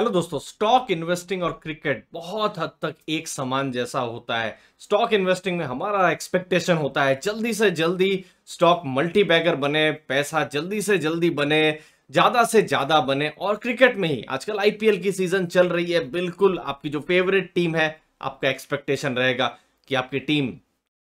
hello दोस्तों stock investing और cricket बहुत हद तक एक समान जैसा होता है स्टॉक इन्वेस्टिंग में हमारा एक्सपेक्टेशन होता है जल्दी से जल्दी स्टॉक मल्टी बैगर बने पैसा जल्दी से जल्दी बने ज्यादा से ज्यादा बने और क्रिकेट में ही आजकल आईपीएल की सीजन चल रही है बिल्कुल आपकी जो फेवरेट टीम है आपका एक्सपेक्टेशन रहेगा कि आपकी टीम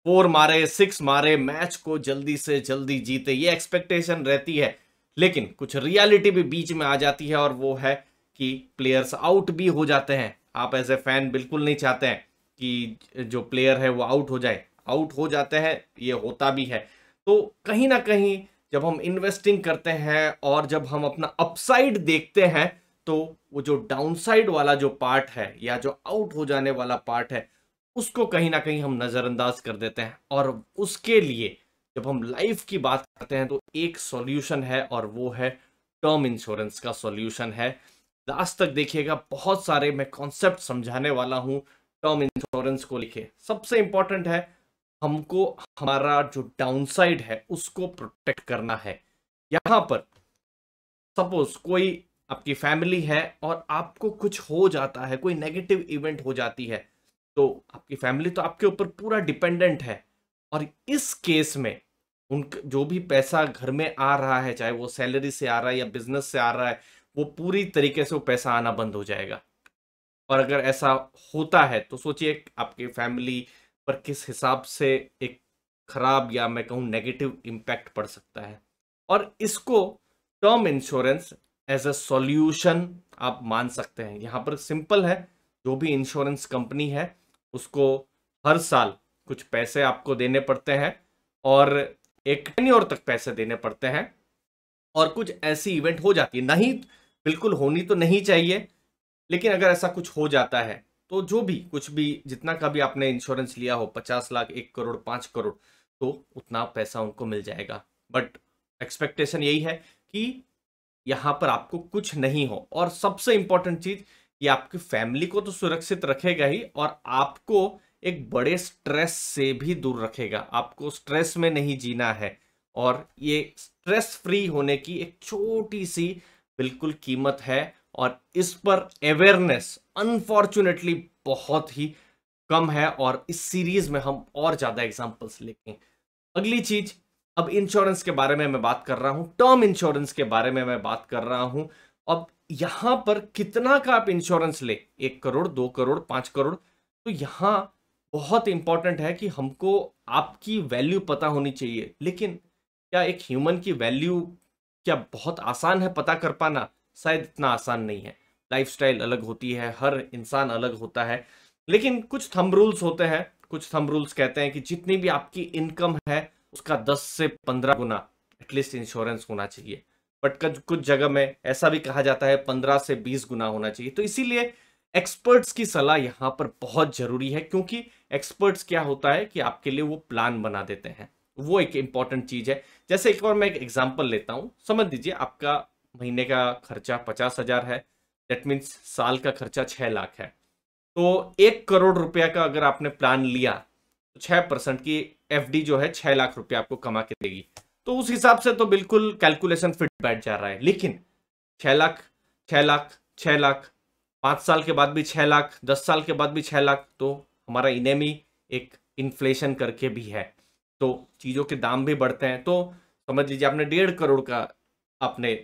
फोर मारे सिक्स मारे मैच को जल्दी से जल्दी जीते ये एक्सपेक्टेशन रहती है लेकिन कुछ रियलिटी भी बीच में आ जाती है और वो है कि प्लेयर्स आउट भी हो जाते हैं आप एज ए फैन बिल्कुल नहीं चाहते हैं कि जो प्लेयर है वो आउट हो जाए आउट हो जाते हैं ये होता भी है तो कहीं ना कहीं जब हम इन्वेस्टिंग करते हैं और जब हम अपना अपसाइड देखते हैं तो वो जो डाउनसाइड वाला जो पार्ट है या जो आउट हो जाने वाला पार्ट है उसको कहीं ना कहीं हम नज़रअंदाज कर देते हैं और उसके लिए जब हम लाइफ की बात करते हैं तो एक सॉल्यूशन है और वो है टर्म इंश्योरेंस का सॉल्यूशन है लास्ट तक देखिएगा बहुत सारे मैं कॉन्सेप्ट समझाने वाला हूँ टर्म इंश्योरेंस को लिखे सबसे इंपॉर्टेंट है हमको हमारा जो डाउनसाइड है उसको प्रोटेक्ट करना है यहाँ पर सपोज कोई आपकी फैमिली है और आपको कुछ हो जाता है कोई नेगेटिव इवेंट हो जाती है तो आपकी फैमिली तो आपके ऊपर पूरा डिपेंडेंट है और इस केस में उन जो भी पैसा घर में आ रहा है चाहे वो सैलरी से आ रहा है या बिजनेस से आ रहा है वो पूरी तरीके से वो पैसा आना बंद हो जाएगा और अगर ऐसा होता है तो सोचिए आपकी फैमिली पर किस हिसाब से एक खराब या मैं कहूँ नेगेटिव इम्पैक्ट पड़ सकता है और इसको term insurance as a solution आप मान सकते हैं यहाँ पर सिंपल है जो भी इंश्योरेंस कंपनी है उसको हर साल कुछ पैसे आपको देने पड़ते हैं और एक टेन्योर तक पैसे देने पड़ते हैं और कुछ ऐसी इवेंट हो जाती है नहीं बिल्कुल होनी तो नहीं चाहिए लेकिन अगर ऐसा कुछ हो जाता है तो जो भी कुछ भी जितना का भी आपने इंश्योरेंस लिया हो पचास लाख एक करोड़ पाँच करोड़ तो उतना पैसा उनको मिल जाएगा बट एक्सपेक्टेशन यही है कि यहाँ पर आपको कुछ नहीं हो और सबसे इंपॉर्टेंट चीज़ ये आपकी फैमिली को तो सुरक्षित रखेगा ही और आपको एक बड़े स्ट्रेस से भी दूर रखेगा आपको स्ट्रेस में नहीं जीना है और ये स्ट्रेस फ्री होने की एक छोटी सी बिल्कुल कीमत है और इस पर अवेयरनेस अनफॉर्चुनेटली बहुत ही कम है और इस सीरीज में हम और ज़्यादा एग्जाम्पल्स लेंगे अगली चीज अब इंश्योरेंस के बारे में मैं बात कर रहा हूँ टर्म इंश्योरेंस के बारे में मैं बात कर रहा हूँ अब यहाँ पर कितना का आप इंश्योरेंस ले एक करोड़ दो करोड़ पांच करोड़ तो यहाँ बहुत इंपॉर्टेंट है कि हमको आपकी वैल्यू पता होनी चाहिए लेकिन क्या एक ह्यूमन की वैल्यू क्या बहुत आसान है पता कर पाना शायद इतना आसान नहीं है लाइफस्टाइल अलग होती है हर इंसान अलग होता है लेकिन कुछ थम रूल्स होते हैं कुछ थम रूल्स कहते हैं कि जितनी भी आपकी इनकम है उसका 10 से 15 गुना एटलीस्ट इंश्योरेंस होना चाहिए बट कुछ जगह में ऐसा भी कहा जाता है 15 से 20 गुना होना चाहिए तो इसीलिए एक्सपर्ट्स की सलाह यहाँ पर बहुत जरूरी है क्योंकि एक्सपर्ट्स क्या होता है कि आपके लिए वो प्लान बना देते हैं वो एक इंपॉर्टेंट चीज है जैसे एक बार मैं एक एग्जाम्पल लेता हूँ समझ लीजिए आपका महीने का खर्चा पचास हजार है दैट मीन्स साल का खर्चा छह लाख है तो एक करोड़ रुपया का अगर आपने प्लान लिया तो छह परसेंट की एफ जो है छह लाख रुपया आपको कमा के देगी तो उस हिसाब से तो बिल्कुल कैलकुलेशन फिट बैठ जा रहा है लेकिन छह लाख छह लाख छह लाख पांच साल के बाद भी छह लाख दस साल के बाद भी छह लाख तो हमारा इनेमी एक इन्फ्लेशन करके भी है तो चीज़ों के दाम भी बढ़ते हैं तो समझ लीजिए आपने डेढ़ करोड़ का आपने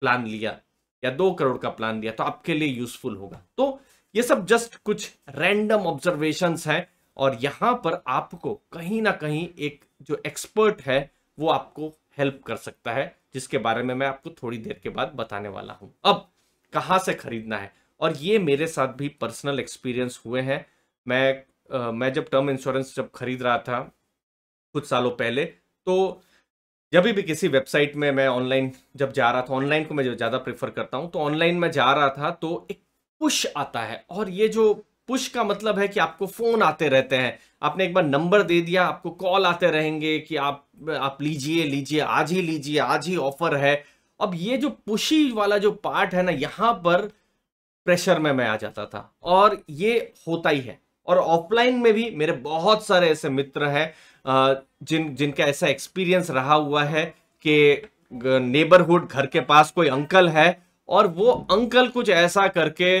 प्लान लिया या दो करोड़ का प्लान लिया तो आपके लिए यूजफुल होगा तो ये सब जस्ट कुछ रैंडम ऑब्जर्वेशन हैं और यहाँ पर आपको कहीं ना कहीं एक जो एक्सपर्ट है वो आपको हेल्प कर सकता है जिसके बारे में मैं आपको थोड़ी देर के बाद बताने वाला हूँ अब कहाँ से खरीदना है और ये मेरे साथ भी पर्सनल एक्सपीरियंस हुए हैं मैं आ, मैं जब टर्म इंश्योरेंस जब खरीद रहा था कुछ सालों पहले तो जब भी किसी वेबसाइट में मैं ऑनलाइन जब जा रहा था ऑनलाइन को मैं ज़्यादा प्रेफर करता हूँ तो ऑनलाइन में जा रहा था तो एक पुश आता है और ये जो पुश का मतलब है कि आपको फ़ोन आते रहते हैं आपने एक बार नंबर दे दिया आपको कॉल आते रहेंगे कि आप आप लीजिए लीजिए आज ही लीजिए आज ही ऑफर है अब ये जो पुशी वाला जो पार्ट है ना यहाँ पर प्रेशर में मैं आ जाता था और ये होता ही है और ऑफलाइन में भी मेरे बहुत सारे ऐसे मित्र हैं जिन जिनका ऐसा एक्सपीरियंस रहा हुआ है कि नेबरहुड घर के पास कोई अंकल है और वो अंकल कुछ ऐसा करके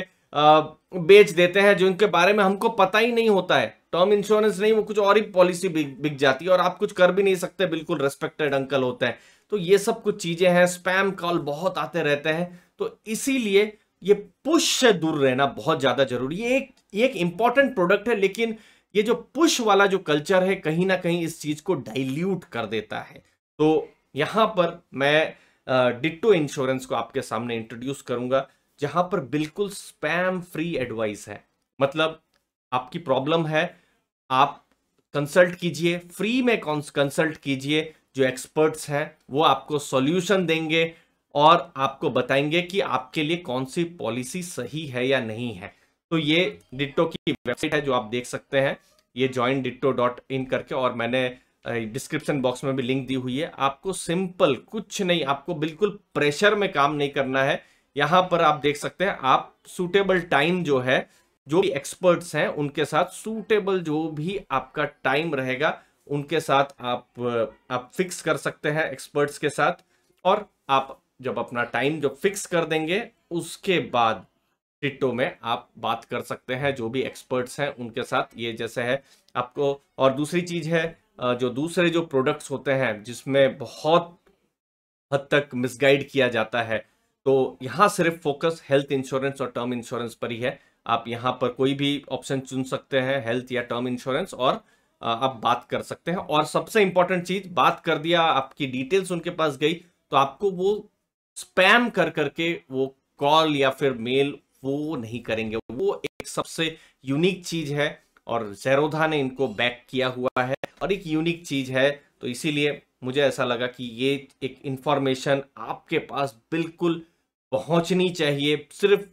बेच देते हैं जिनके बारे में हमको पता ही नहीं होता है टर्म इंश्योरेंस नहीं वो कुछ और ही पॉलिसी बिक जाती है और आप कुछ कर भी नहीं सकते बिल्कुल रेस्पेक्टेड अंकल होते हैं तो ये सब कुछ चीजें हैं स्पैम कॉल बहुत आते रहते हैं तो इसीलिए ये पुश से दूर रहना बहुत ज्यादा जरूरी है एक एक इंपॉर्टेंट प्रोडक्ट है लेकिन ये जो पुश वाला जो कल्चर है कहीं ना कहीं इस चीज को डाइल्यूट कर देता है तो यहां पर मैं डिट्टो इंश्योरेंस को आपके सामने इंट्रोड्यूस करूंगा जहां पर बिल्कुल स्पैम फ्री एडवाइस है मतलब आपकी प्रॉब्लम है आप कंसल्ट कीजिए फ्री में कंसल्ट कीजिए जो एक्सपर्ट्स हैं वो आपको सॉल्यूशन देंगे और आपको बताएंगे कि आपके लिए कौन सी पॉलिसी सही है या नहीं है तो ये डिट्टो की वेबसाइट है जो आप देख सकते हैं ये ज्वाइन डिट्टो डॉट इन करके और मैंने डिस्क्रिप्शन बॉक्स में भी लिंक दी हुई है आपको सिंपल कुछ नहीं आपको बिल्कुल प्रेशर में काम नहीं करना है यहाँ पर आप देख सकते हैं आप सूटेबल टाइम जो है जो भी एक्सपर्ट्स हैं उनके साथ सूटेबल जो भी आपका टाइम रहेगा उनके साथ आप आप फिक्स कर सकते हैं एक्सपर्ट्स के साथ और आप जब अपना टाइम जो फिक्स कर देंगे उसके बाद क्रिप्टो में आप बात कर सकते हैं जो भी एक्सपर्ट्स हैं उनके साथ ये जैसे है आपको और दूसरी चीज़ है जो दूसरे जो प्रोडक्ट्स होते हैं जिसमें बहुत हद तक मिसगाइड किया जाता है तो यहाँ सिर्फ फोकस हेल्थ इंश्योरेंस और टर्म इंश्योरेंस पर ही है आप यहाँ पर कोई भी ऑप्शन चुन सकते हैं हेल्थ या टर्म इंश्योरेंस और आप बात कर सकते हैं और सबसे इंपॉर्टेंट चीज बात कर दिया आपकी डिटेल्स उनके पास गई तो आपको वो स्पैम कर करके वो कॉल या फिर मेल वो नहीं करेंगे वो एक सबसे यूनिक चीज है और जैरोधा ने इनको बैक किया हुआ है और एक यूनिक चीज है तो इसीलिए मुझे ऐसा लगा कि ये एक इंफॉर्मेशन आपके पास बिल्कुल पहुंचनी चाहिए सिर्फ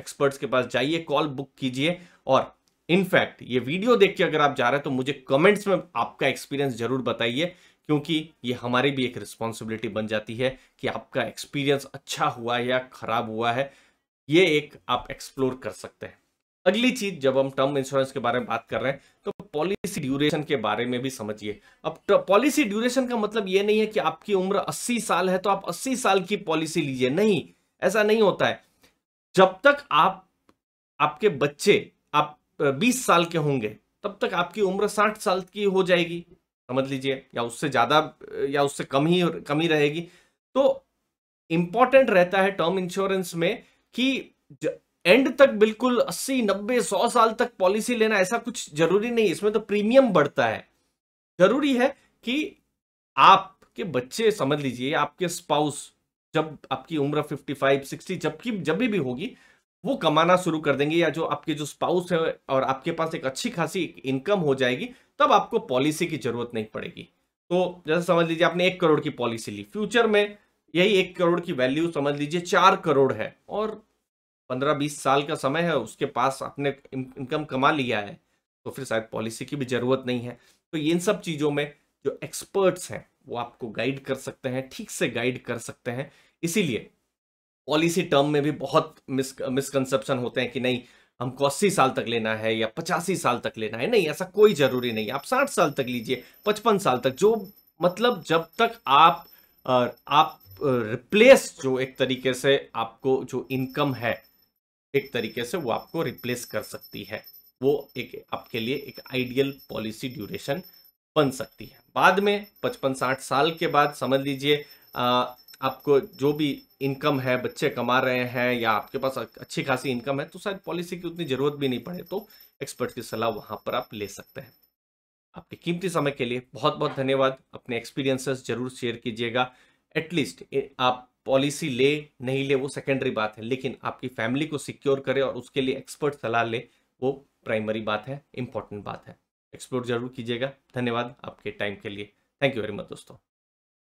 एक्सपर्ट्स के पास जाइए कॉल बुक कीजिए और इनफैक्ट ये वीडियो देख के अगर आप जा रहे हैं तो मुझे कमेंट्स में आपका एक्सपीरियंस जरूर बताइए क्योंकि ये हमारी भी एक रिस्पॉन्सिबिलिटी बन जाती है कि आपका एक्सपीरियंस अच्छा हुआ या खराब हुआ है ये एक आप एक्सप्लोर कर सकते हैं अगली चीज जब हम टर्म इंश्योरेंस के बारे में बात कर रहे हैं तो पॉलिसी ड्यूरेशन के बारे में भी समझिए अब पॉलिसी ड्यूरेशन का मतलब ये नहीं है कि आपकी उम्र 80 साल है तो आप 80 साल की पॉलिसी लीजिए नहीं ऐसा नहीं होता है जब तक आप आपके बच्चे आप 20 साल के होंगे तब तक आपकी उम्र 60 साल की हो जाएगी समझ लीजिए या उससे ज़्यादा या उससे कम ही कमी रहेगी तो इंपॉर्टेंट रहता है टर्म इंश्योरेंस में कि एंड तक बिल्कुल 80 90 100 साल तक पॉलिसी लेना ऐसा कुछ जरूरी नहीं इसमें तो प्रीमियम बढ़ता है जरूरी है कि आपके बच्चे समझ लीजिए आपके स्पाउस जब आपकी उम्र 55 60 जबकि जब भी, भी होगी वो कमाना शुरू कर देंगे या जो आपके जो स्पाउस है और आपके पास एक अच्छी खासी इनकम हो जाएगी तब आपको पॉलिसी की जरूरत नहीं पड़ेगी तो जैसे समझ लीजिए आपने एक करोड़ की पॉलिसी ली फ्यूचर में यही एक करोड़ की वैल्यू समझ लीजिए चार करोड़ है और पंद्रह बीस साल का समय है उसके पास आपने इनकम कमा लिया है तो फिर शायद पॉलिसी की भी ज़रूरत नहीं है तो इन सब चीज़ों में जो एक्सपर्ट्स हैं वो आपको गाइड कर सकते हैं ठीक से गाइड कर सकते हैं इसीलिए पॉलिसी टर्म में भी बहुत मिस मिसकनसेप्शन होते हैं कि नहीं हमको अस्सी साल तक लेना है या पचासी साल तक लेना है नहीं ऐसा कोई ज़रूरी नहीं आप साठ साल तक लीजिए पचपन साल तक जो मतलब जब तक आप आप रिप्लेस जो एक तरीके से आपको जो इनकम है एक तरीके से वो आपको रिप्लेस कर सकती है वो एक आपके लिए एक आइडियल पॉलिसी ड्यूरेशन बन सकती है बाद में पचपन साठ साल के बाद समझ लीजिए आपको जो भी इनकम है बच्चे कमा रहे हैं या आपके पास अच्छी खासी इनकम है तो शायद पॉलिसी की उतनी ज़रूरत भी नहीं पड़े तो एक्सपर्ट की सलाह वहाँ पर आप ले सकते हैं आपके कीमती समय के लिए बहुत बहुत धन्यवाद अपने एक्सपीरियंसेस जरूर शेयर कीजिएगा एटलीस्ट आप पॉलिसी ले नहीं ले वो सेकेंडरी बात है लेकिन आपकी फैमिली को सिक्योर करे और उसके लिए एक्सपर्ट सलाह ले वो प्राइमरी बात है इंपॉर्टेंट बात है एक्सप्लोर जरूर कीजिएगा धन्यवाद आपके टाइम के लिए थैंक यू वेरी मच दोस्तों